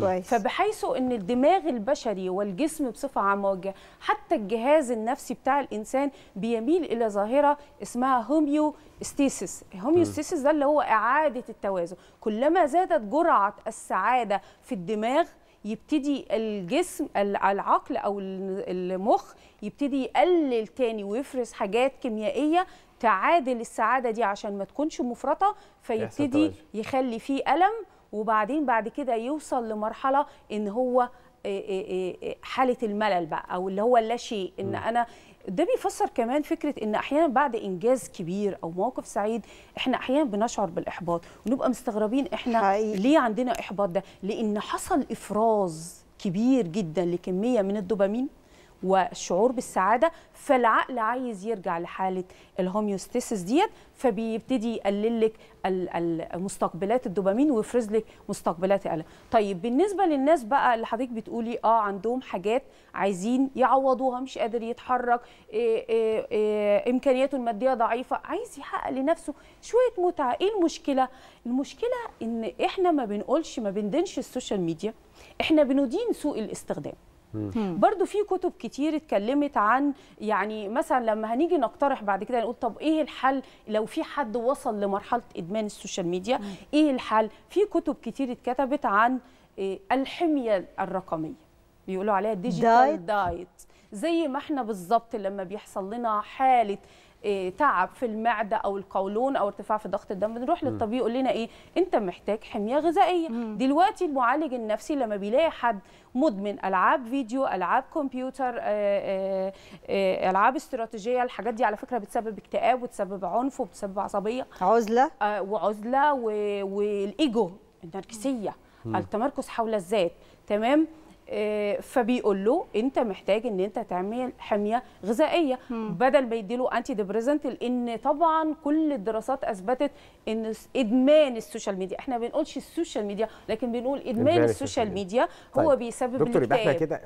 كويس. فبحيث ان الدماغ البشري والجسم بصفه عامه والجهاز حتى الجهاز النفسي بتاع الانسان بيميل الى ظاهره اسمها هوميو ستيسيس ده اللي هو اعاده التوازن كلما زادت جرعه السعاده في الدماغ يبتدي الجسم العقل او المخ يبتدي يقلل تاني ويفرز حاجات كيميائيه تعادل السعاده دي عشان ما تكونش مفرطه فيبتدي يخلي فيه الم وبعدين بعد كده يوصل لمرحله ان هو آه، آه، آه، حاله الملل بقى او اللي هو اللاشيء ان انا ده بيفسر كمان فكره ان احيانا بعد انجاز كبير او موقف سعيد احنا احيانا بنشعر بالاحباط ونبقى مستغربين احنا حقيقي. ليه عندنا احباط ده لان حصل افراز كبير جدا لكميه من الدوبامين والشعور بالسعاده فالعقل عايز يرجع لحاله الهوميوستيسيس ديت فبيبتدي يقلل لك مستقبلات الدوبامين ويفرز لك مستقبلات الالم طيب بالنسبه للناس بقى اللي حضرتك بتقولي اه عندهم حاجات عايزين يعوضوها مش قادر يتحرك إيه إيه إيه امكانياته الماديه ضعيفه عايز يحقق لنفسه شويه متعه ايه المشكله المشكله ان احنا ما بنقولش ما بندينش السوشيال ميديا احنا بندين سوء الاستخدام برضو في كتب كتير اتكلمت عن يعني مثلا لما هنيجي نقترح بعد كده نقول طب ايه الحل لو في حد وصل لمرحله ادمان السوشيال ميديا مم. ايه الحل في كتب كتير اتكتبت عن إيه الحميه الرقميه بيقولوا عليها ديجيتال دايت, دايت. زي ما احنا بالظبط لما بيحصل لنا حاله إيه، تعب في المعده او القولون او ارتفاع في ضغط الدم بنروح للطبيب يقول لنا ايه انت محتاج حميه غذائيه دلوقتي المعالج النفسي لما بيلاقي حد مدمن العاب فيديو العاب كمبيوتر آه، آه، آه، العاب استراتيجيه الحاجات دي على فكره بتسبب اكتئاب وتسبب عنف وبتسبب عصبيه عزله وعزله والايجو النرجسيه التمركز حول الذات تمام آه، فبيقول له انت محتاج ان انت تعمل حميه غذائيه بدل ما يديله انتي ديبريزنت لان طبعا كل الدراسات اثبتت ان ادمان السوشيال ميديا احنا بنقولش السوشيال ميديا لكن بنقول ادمان, السوشيال ميديا هو طيب. بيسبب دكتور يبقى احنا كده